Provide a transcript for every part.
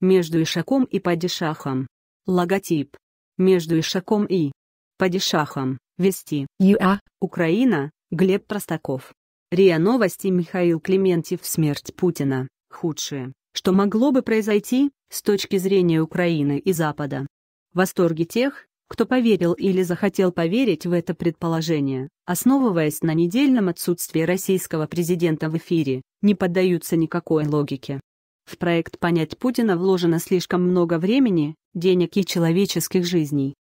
между Ишаком и Падишахом. Логотип. Между Ишаком и Падишахом. Вести. ЮА. Украина. Глеб Простаков. РИА Новости Михаил Клементьев Смерть Путина. Худшее, что могло бы произойти, с точки зрения Украины и Запада. Восторги тех, кто поверил или захотел поверить в это предположение, основываясь на недельном отсутствии российского президента в эфире, не поддаются никакой логике. В проект «Понять Путина» вложено слишком много времени, денег и человеческих жизней.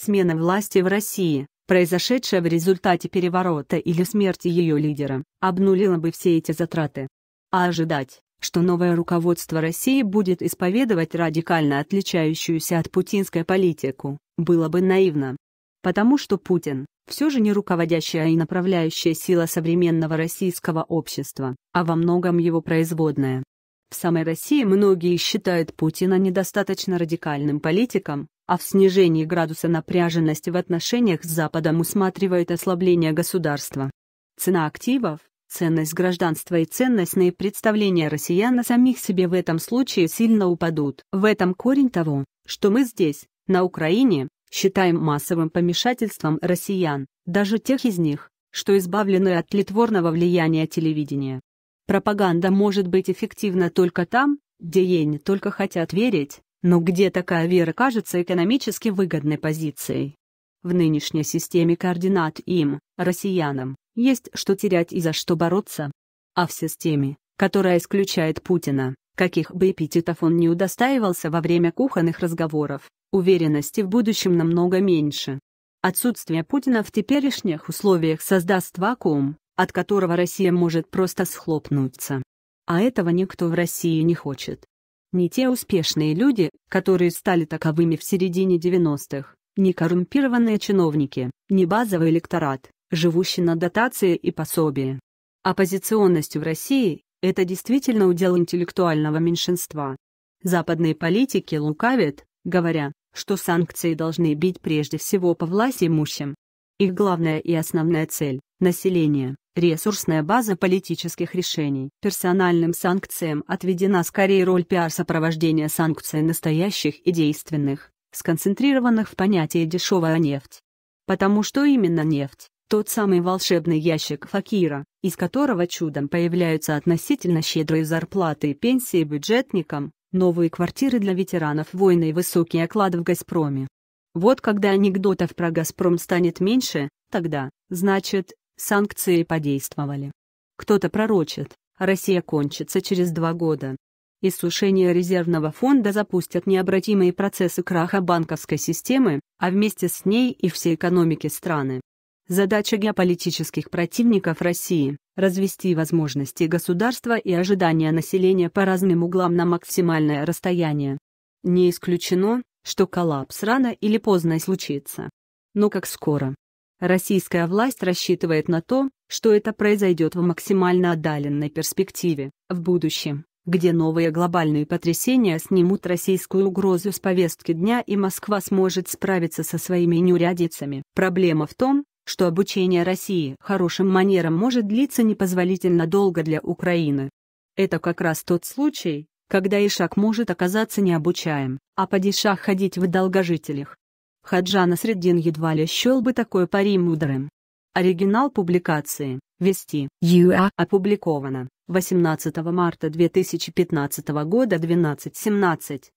Смена власти в России, произошедшая в результате переворота или смерти ее лидера, обнулила бы все эти затраты. А ожидать, что новое руководство России будет исповедовать радикально отличающуюся от путинской политику, было бы наивно. Потому что Путин – все же не руководящая и направляющая сила современного российского общества, а во многом его производная. В самой России многие считают Путина недостаточно радикальным политиком, а в снижении градуса напряженности в отношениях с Западом усматривают ослабление государства. Цена активов, ценность гражданства и ценностные представления россиян о самих себе в этом случае сильно упадут. В этом корень того, что мы здесь, на Украине, считаем массовым помешательством россиян, даже тех из них, что избавлены от литворного влияния телевидения. Пропаганда может быть эффективна только там, где ей не только хотят верить, но где такая вера кажется экономически выгодной позицией. В нынешней системе координат им, россиянам, есть что терять и за что бороться. А в системе, которая исключает Путина, каких бы эпитетов он не удостаивался во время кухонных разговоров, уверенности в будущем намного меньше. Отсутствие Путина в теперешних условиях создаст вакуум, от которого Россия может просто схлопнуться. А этого никто в России не хочет. Не те успешные люди, которые стали таковыми в середине 90-х, не коррумпированные чиновники, не базовый электорат, живущий на дотации и пособие. Оппозиционность в России – это действительно удел интеллектуального меньшинства. Западные политики лукавят, говоря, что санкции должны бить прежде всего по власти имущим. Их главная и основная цель – население. Ресурсная база политических решений. Персональным санкциям отведена скорее роль пиар-сопровождения санкций настоящих и действенных, сконцентрированных в понятии «дешевая нефть». Потому что именно нефть – тот самый волшебный ящик факира, из которого чудом появляются относительно щедрые зарплаты и пенсии бюджетникам, новые квартиры для ветеранов войны и высокие оклады в «Газпроме». Вот когда анекдотов про «Газпром» станет меньше, тогда, значит, Санкции подействовали. Кто-то пророчит, Россия кончится через два года. Иссушение резервного фонда запустят необратимые процессы краха банковской системы, а вместе с ней и всей экономики страны. Задача геополитических противников России – развести возможности государства и ожидания населения по разным углам на максимальное расстояние. Не исключено, что коллапс рано или поздно случится. Но как скоро? Российская власть рассчитывает на то, что это произойдет в максимально отдаленной перспективе, в будущем, где новые глобальные потрясения снимут российскую угрозу с повестки дня и Москва сможет справиться со своими неурядицами. Проблема в том, что обучение России хорошим манерам может длиться непозволительно долго для Украины. Это как раз тот случай, когда Ишак может оказаться необучаем, а по дешах ходить в долгожителях. Хаджана Среддин едва ли счел бы такой пари мудрым. Оригинал публикации, вести, ЮА, опубликовано 18 марта 2015 года 12.17.